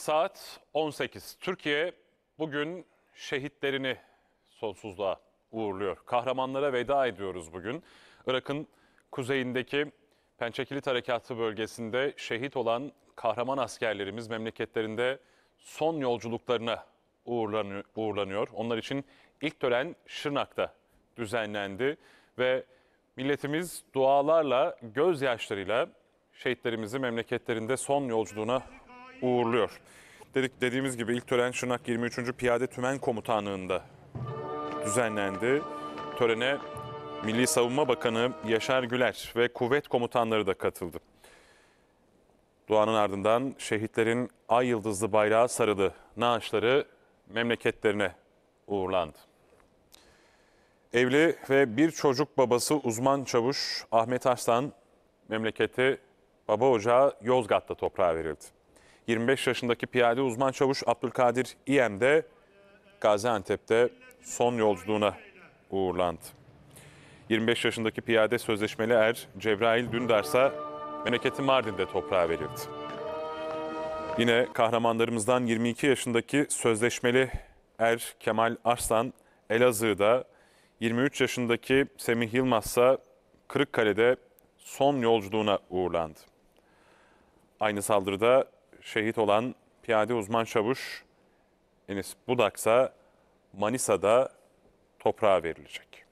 Saat 18. Türkiye bugün şehitlerini sonsuzluğa uğurluyor. Kahramanlara veda ediyoruz bugün. Irak'ın kuzeyindeki Pençekilit Harekatı bölgesinde şehit olan kahraman askerlerimiz memleketlerinde son yolculuklarına uğurlanıyor. Onlar için ilk tören Şırnak'ta düzenlendi ve milletimiz dualarla, gözyaşlarıyla şehitlerimizi memleketlerinde son yolculuğuna uğurluyor. Dedik dediğimiz gibi ilk tören Şırnak 23. Piyade Tümen Komutanlığı'nda düzenlendi. Törene Milli Savunma Bakanı Yaşar Güler ve kuvvet komutanları da katıldı. Duanın ardından şehitlerin ay yıldızlı bayrağı sarıldı naaşları memleketlerine uğurlandı. Evli ve bir çocuk babası uzman çavuş Ahmet Arslan memleketi baba ocağı Yozgat'ta toprağa verildi. 25 yaşındaki piyade uzman çavuş Abdülkadir İyem de Gaziantep'te son yolculuğuna uğurlandı. 25 yaşındaki piyade sözleşmeli er Cebrail Dündarsa memleketi Mardin'de toprağa verildi. Yine kahramanlarımızdan 22 yaşındaki sözleşmeli er Kemal Arslan Elazığ'da, 23 yaşındaki Semih Yılmaz Kırıkkale'de son yolculuğuna uğurlandı. Aynı saldırıda şehit olan piyade uzman çavuş Enis Budaksa Manisa'da toprağa verilecek.